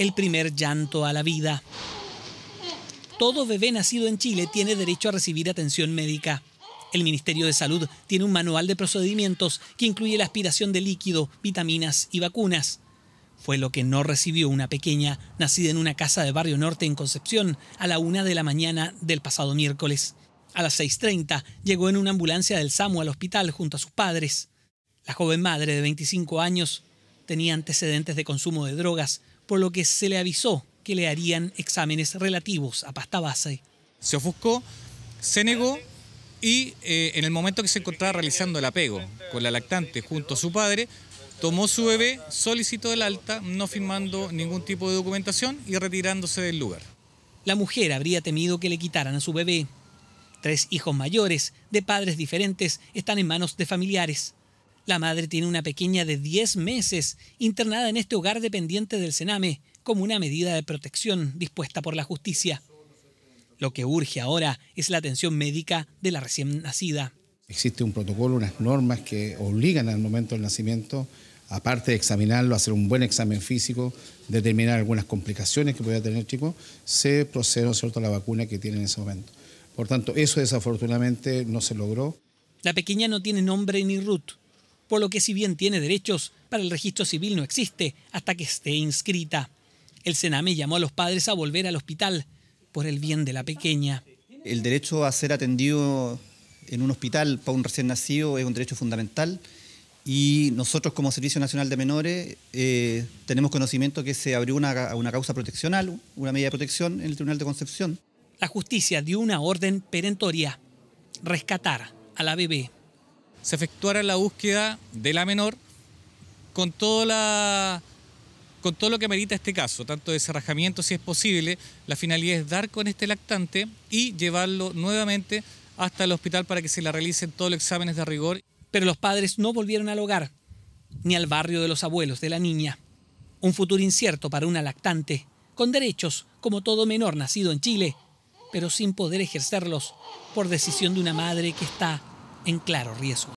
el primer llanto a la vida. Todo bebé nacido en Chile tiene derecho a recibir atención médica. El Ministerio de Salud tiene un manual de procedimientos que incluye la aspiración de líquido, vitaminas y vacunas. Fue lo que no recibió una pequeña nacida en una casa de Barrio Norte en Concepción a la una de la mañana del pasado miércoles. A las 6.30 llegó en una ambulancia del SAMU al hospital junto a sus padres. La joven madre de 25 años tenía antecedentes de consumo de drogas, por lo que se le avisó que le harían exámenes relativos a pasta base. Se ofuscó, se negó y eh, en el momento que se encontraba realizando el apego con la lactante junto a su padre, tomó su bebé, solicitó el alta, no firmando ningún tipo de documentación y retirándose del lugar. La mujer habría temido que le quitaran a su bebé. Tres hijos mayores, de padres diferentes, están en manos de familiares. La madre tiene una pequeña de 10 meses internada en este hogar dependiente del Sename como una medida de protección dispuesta por la justicia. Lo que urge ahora es la atención médica de la recién nacida. Existe un protocolo, unas normas que obligan al momento del nacimiento, aparte de examinarlo, hacer un buen examen físico, determinar algunas complicaciones que pueda tener el chico, se procede a la vacuna que tiene en ese momento. Por tanto, eso desafortunadamente no se logró. La pequeña no tiene nombre ni RUT, por lo que si bien tiene derechos, para el registro civil no existe hasta que esté inscrita. El Sename llamó a los padres a volver al hospital por el bien de la pequeña. El derecho a ser atendido en un hospital para un recién nacido es un derecho fundamental y nosotros como Servicio Nacional de Menores eh, tenemos conocimiento que se abrió una, una causa proteccional, una medida de protección en el Tribunal de Concepción. La justicia dio una orden perentoria, rescatar a la bebé se efectuara la búsqueda de la menor con todo lo que merita este caso, tanto de cerrajamiento si es posible, la finalidad es dar con este lactante y llevarlo nuevamente hasta el hospital para que se le realicen todos los exámenes de rigor. Pero los padres no volvieron al hogar, ni al barrio de los abuelos de la niña. Un futuro incierto para una lactante, con derechos como todo menor nacido en Chile, pero sin poder ejercerlos por decisión de una madre que está en claro riesgo.